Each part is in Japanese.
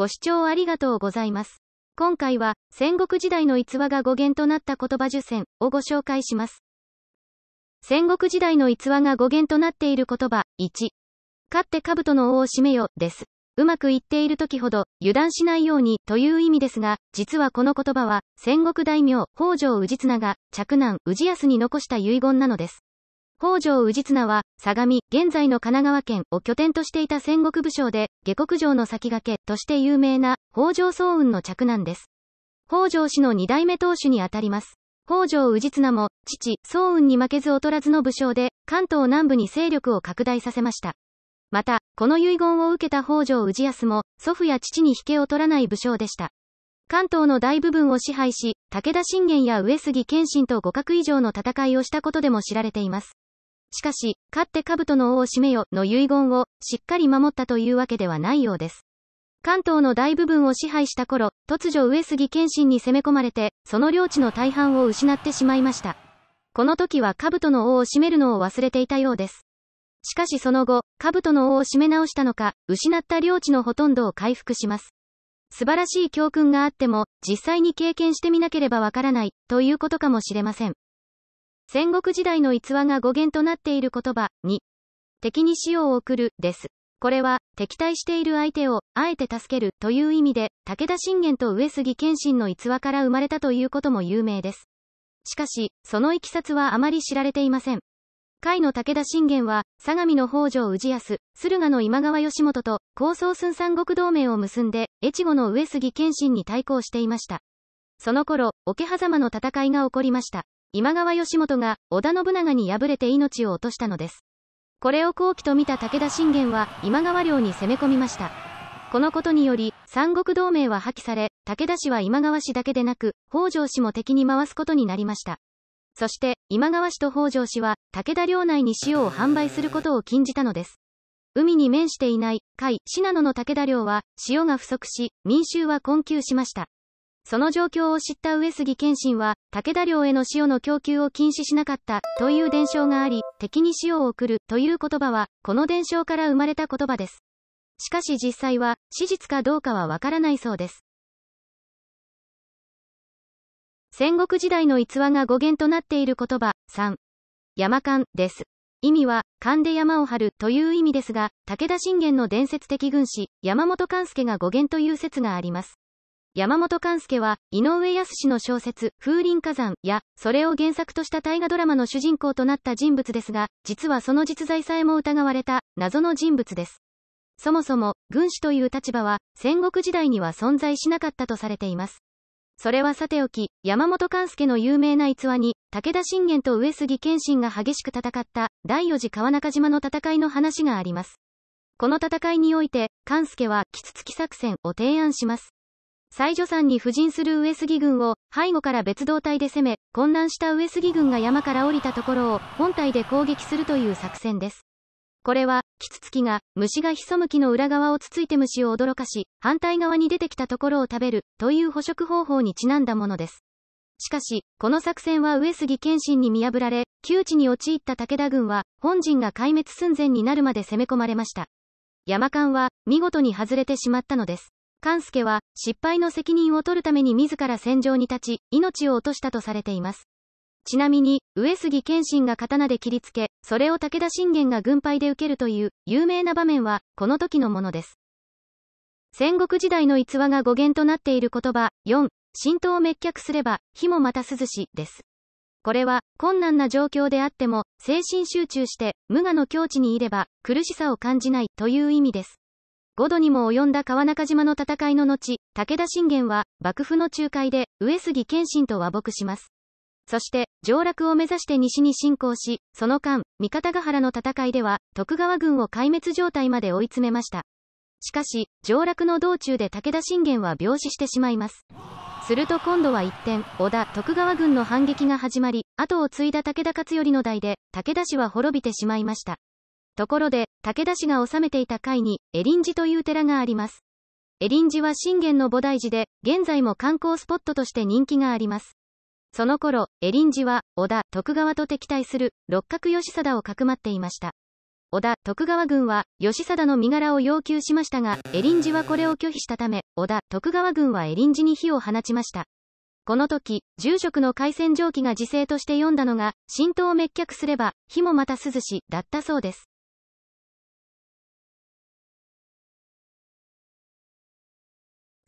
ご視聴ありがとうございます。今回は、戦国時代の逸話が語源となった言葉受選をご紹介します。戦国時代の逸話が語源となっている言葉、1。勝って兜の尾を締めよ、です。うまくいっている時ほど、油断しないように、という意味ですが、実はこの言葉は、戦国大名、北条氏綱が、嫡男、氏康に残した遺言なのです。北条氏綱は、相模、現在の神奈川県を拠点としていた戦国武将で、下国城の先駆けとして有名な、北条宗雲の嫡男です。北条氏の二代目当主にあたります。北条氏綱も、父、宗雲に負けず劣らずの武将で、関東南部に勢力を拡大させました。また、この遺言を受けた北条氏康も、祖父や父に引けを取らない武将でした。関東の大部分を支配し、武田信玄や上杉謙信と互角以上の戦いをしたことでも知られています。しかし、勝って兜の王を締めよの遺言をしっかり守ったというわけではないようです。関東の大部分を支配した頃、突如上杉謙信に攻め込まれて、その領地の大半を失ってしまいました。この時は兜の王を占めるのを忘れていたようです。しかしその後、兜の王を占め直したのか、失った領地のほとんどを回復します。素晴らしい教訓があっても、実際に経験してみなければわからない、ということかもしれません。戦国時代の逸話が語源となっている言葉、に、敵に死を送る、です。これは、敵対している相手を、あえて助ける、という意味で、武田信玄と上杉謙信の逸話から生まれたということも有名です。しかし、そのいきさつはあまり知られていません。甲斐の武田信玄は、相模の北条氏康、駿河の今川義元と、高層寸三国同盟を結んで、越後の上杉謙信に対抗していました。その頃、桶狭間の戦いが起こりました。今川義元が織田信長に敗れて命を落としたのです。これを好機と見た武田信玄は今川領に攻め込みました。このことにより、三国同盟は破棄され、武田氏は今川氏だけでなく、北条氏も敵に回すことになりました。そして、今川氏と北条氏は、武田領内に塩を販売することを禁じたのです。海に面していない、甲斐、信濃の武田領は、塩が不足し、民衆は困窮しました。その状況を知った上杉謙信は、武田領への塩の供給を禁止しなかった、という伝承があり、敵に塩を送る、という言葉は、この伝承から生まれた言葉です。しかし実際は、史実かどうかはわからないそうです。戦国時代の逸話が語源となっている言葉、3。山間です。意味は、勘で山を張るという意味ですが、武田信玄の伝説的軍師、山本勘助が語源という説があります。山本勘介は、井上康の小説、風林火山や、それを原作とした大河ドラマの主人公となった人物ですが、実はその実在さえも疑われた、謎の人物です。そもそも、軍師という立場は、戦国時代には存在しなかったとされています。それはさておき、山本勘介の有名な逸話に、武田信玄と上杉謙信が激しく戦った、第四次川中島の戦いの話があります。この戦いにおいて、勘介は、キツツキ作戦を提案します。西女山に布陣する上杉軍を背後から別動隊で攻め、混乱した上杉軍が山から降りたところを本体で攻撃するという作戦です。これは、キツツキが、虫が潜む木の裏側をつついて虫を驚かし、反対側に出てきたところを食べる、という捕食方法にちなんだものです。しかし、この作戦は上杉謙信に見破られ、窮地に陥った武田軍は、本陣が壊滅寸前になるまで攻め込まれました。山間は、見事に外れてしまったのです。勘助は、失敗の責任を取るために自ら戦場に立ち、命を落としたとされています。ちなみに、上杉謙信が刀で切りつけ、それを武田信玄が軍配で受けるという、有名な場面は、この時のものです。戦国時代の逸話が語源となっている言葉、4、浸透を滅却すれば、火もまた涼し、です。これは、困難な状況であっても、精神集中して、無我の境地にいれば、苦しさを感じない、という意味です。5度にも及んだ川中島の戦いの後、武田信玄は、幕府の仲介で、上杉謙信と和睦します。そして、上洛を目指して西に進行し、その間、三方ヶ原の戦いでは、徳川軍を壊滅状態まで追い詰めました。しかし、上洛の道中で武田信玄は病死してしまいます。すると今度は一転、織田、徳川軍の反撃が始まり、後を継いだ武田勝頼の代で、武田氏は滅びてしまいました。ところで、武田氏が治めていた会に、エリンジという寺があります。エリンジは信玄の菩提寺で、現在も観光スポットとして人気があります。その頃、エリンジは、織田、徳川と敵対する、六角義貞をかくまっていました。織田、徳川軍は、義貞の身柄を要求しましたが、エリンジはこれを拒否したため、織田、徳川軍はエリンジに火を放ちました。この時、住職の海鮮蒸気が自制として読んだのが、神透を滅却すれば、火もまた涼し、だったそうです。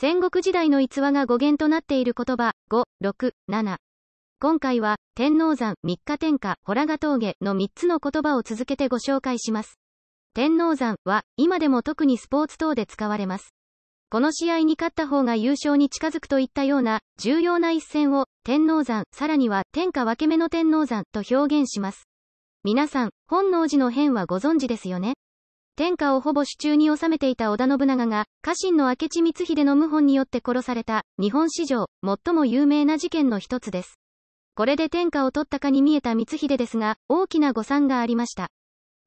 戦国時代の逸話が語源となっている言葉、5、6、7。今回は、天王山、三日天下、ホラガ峠の3つの言葉を続けてご紹介します。天王山は、今でも特にスポーツ等で使われます。この試合に勝った方が優勝に近づくといったような、重要な一戦を、天王山、さらには、天下分け目の天王山と表現します。皆さん、本能寺の変はご存知ですよね天下をほぼ手中に収めていた織田信長が、家臣の明智光秀の謀反によって殺された、日本史上、最も有名な事件の一つです。これで天下を取ったかに見えた光秀ですが、大きな誤算がありました。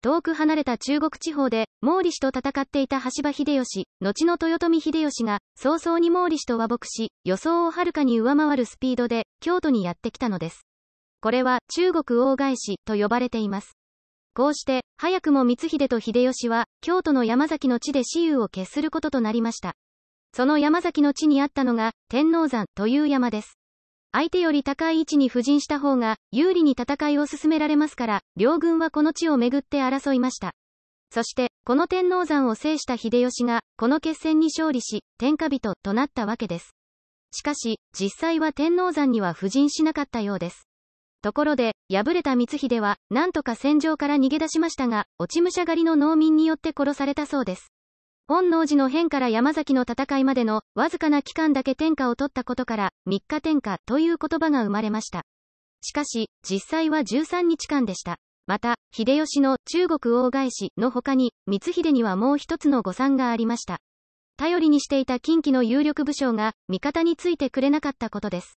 遠く離れた中国地方で、毛利氏と戦っていた羽柴秀吉、後の豊臣秀吉が、早々に毛利氏と和睦し、予想をはるかに上回るスピードで、京都にやってきたのです。これは、中国大返し、と呼ばれています。こうして、早くも光秀と秀吉は、京都の山崎の地で私有を決することとなりました。その山崎の地にあったのが、天王山という山です。相手より高い位置に布陣した方が、有利に戦いを進められますから、両軍はこの地をめぐって争いました。そして、この天王山を制した秀吉が、この決戦に勝利し、天下人となったわけです。しかし、実際は天王山には布陣しなかったようです。ところで、敗れた光秀は、なんとか戦場から逃げ出しましたが、落ち武者狩りの農民によって殺されたそうです。本能寺の変から山崎の戦いまでの、わずかな期間だけ天下を取ったことから、三日天下という言葉が生まれました。しかし、実際は13日間でした。また、秀吉の中国大返しの他に、光秀にはもう一つの誤算がありました。頼りにしていた近畿の有力武将が、味方についてくれなかったことです。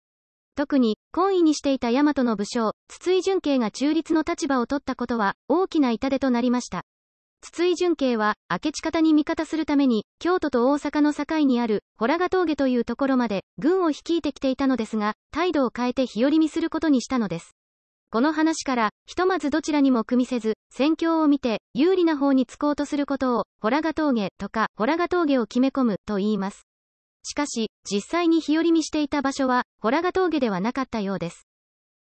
特に、懇意にしていた大和の武将、筒井純慶が中立の立場を取ったことは、大きな痛手となりました。筒井純慶は、明智方に味方するために、京都と大阪の境にある、ホラガ峠というところまで、軍を率いてきていたのですが、態度を変えて日和見することにしたのです。この話から、ひとまずどちらにも組みせず、戦況を見て、有利な方につこうとすることを、ホラガ峠とか、ホラガ峠を決め込む、と言います。しかし、実際に日和見していた場所は、ホラガ峠ではなかったようです。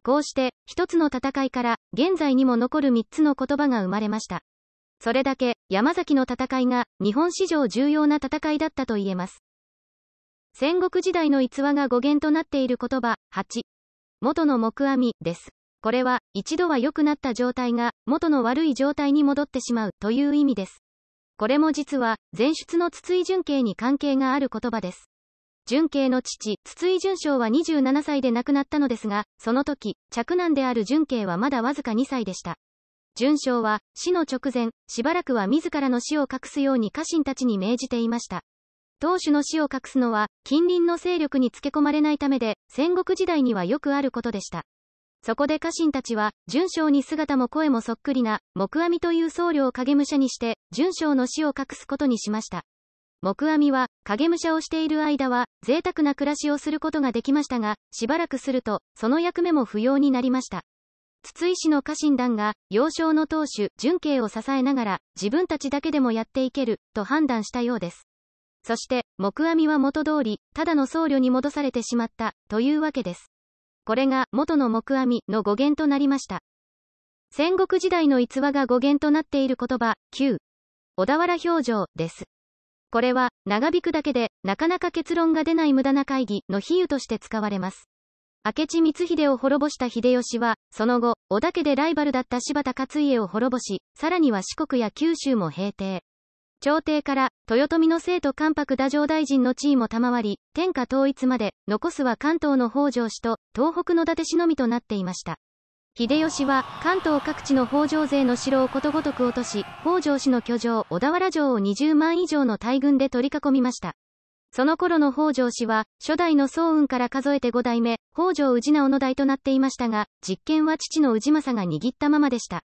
こうして、一つの戦いから、現在にも残る三つの言葉が生まれました。それだけ、山崎の戦いが、日本史上重要な戦いだったと言えます。戦国時代の逸話が語源となっている言葉、8。元の木阿弥です。これは、一度は良くなった状態が、元の悪い状態に戻ってしまう、という意味です。これも実は、前出の筒井順慶に関係がある言葉です。純慶の父、筒井淳将は27歳で亡くなったのですが、その時、嫡男である純慶はまだわずか2歳でした。淳将は、死の直前、しばらくは自らの死を隠すように家臣たちに命じていました。当主の死を隠すのは、近隣の勢力につけ込まれないためで、戦国時代にはよくあることでした。そこで家臣たちは、淳将に姿も声もそっくりな、木阿弥という僧侶を影武者にして、淳将の死を隠すことにしました。木阿弥は、影武者をしている間は、贅沢な暮らしをすることができましたが、しばらくすると、その役目も不要になりました。筒井氏の家臣団が、幼少の当主、純慶を支えながら、自分たちだけでもやっていける、と判断したようです。そして、木阿弥は元通り、ただの僧侶に戻されてしまった、というわけです。これが、元の木阿弥の語源となりました。戦国時代の逸話が語源となっている言葉、旧、小田原表情です。これは、長引くだけで、なかなか結論が出ない無駄な会議の比喩として使われます。明智光秀を滅ぼした秀吉は、その後、織田家でライバルだった柴田勝家を滅ぼし、さらには四国や九州も平定。朝廷から、豊臣の生と関白太政大臣の地位も賜り、天下統一まで、残すは関東の北条氏と、東北の伊達氏のみとなっていました。秀吉は関東各地の北条勢の城をことごとく落とし、北条氏の居城小田原城を20万以上の大軍で取り囲みました。その頃の北条氏は、初代の宗雲から数えて5代目、北条氏直の代となっていましたが、実権は父の氏政が握ったままでした。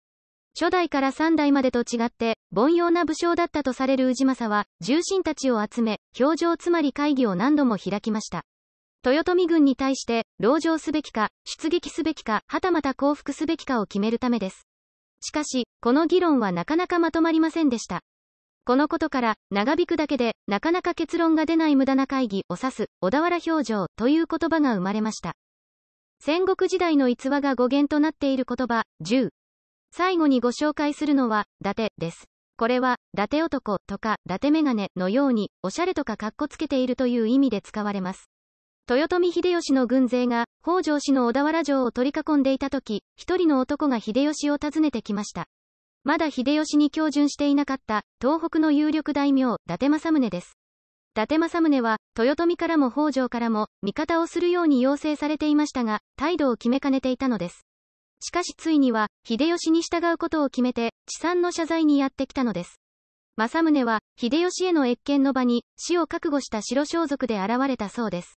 初代から3代までと違って、凡庸な武将だったとされる氏政は、重臣たちを集め、表情つまり会議を何度も開きました。豊臣軍に対して、籠城すべきか、出撃すべきか、はたまた降伏すべきかを決めるためです。しかし、この議論はなかなかまとまりませんでした。このことから、長引くだけで、なかなか結論が出ない無駄な会議を指す、小田原表情という言葉が生まれました。戦国時代の逸話が語源となっている言葉、10。最後にご紹介するのは、伊達です。これは、伊達男とか、伊達メガネのように、おしゃれとかかっこつけているという意味で使われます。豊臣秀吉の軍勢が、北条氏の小田原城を取り囲んでいた時、一人の男が秀吉を訪ねてきました。まだ秀吉に恭順していなかった、東北の有力大名、伊達政宗です。伊達政宗は、豊臣からも北条からも、味方をするように要請されていましたが、態度を決めかねていたのです。しかしついには、秀吉に従うことを決めて、地産の謝罪にやってきたのです。政宗は、秀吉への越見の場に、死を覚悟した白装束で現れたそうです。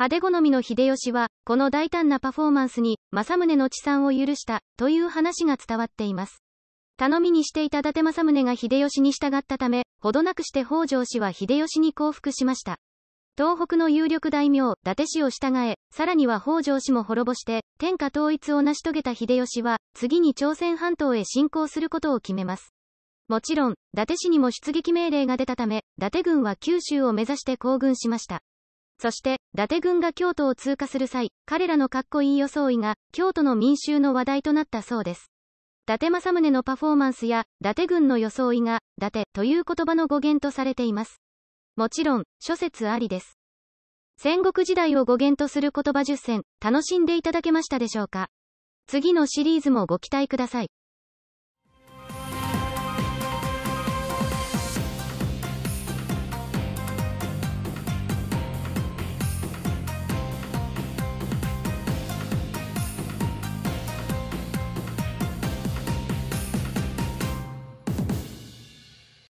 派手好みの秀吉は、この大胆なパフォーマンスに、政宗の治参を許した、という話が伝わっています。頼みにしていた伊達政宗が秀吉に従ったため、ほどなくして北条氏は秀吉に降伏しました。東北の有力大名、伊達氏を従え、さらには北条氏も滅ぼして、天下統一を成し遂げた秀吉は、次に朝鮮半島へ侵攻することを決めます。もちろん、伊達氏にも出撃命令が出たため、伊達軍は九州を目指して行軍しました。そして、伊達軍が京都を通過する際、彼らのかっこいい装いが、京都の民衆の話題となったそうです。伊達政宗のパフォーマンスや、伊達軍の装いが、伊達という言葉の語源とされています。もちろん、諸説ありです。戦国時代を語源とする言葉10選、楽しんでいただけましたでしょうか次のシリーズもご期待ください。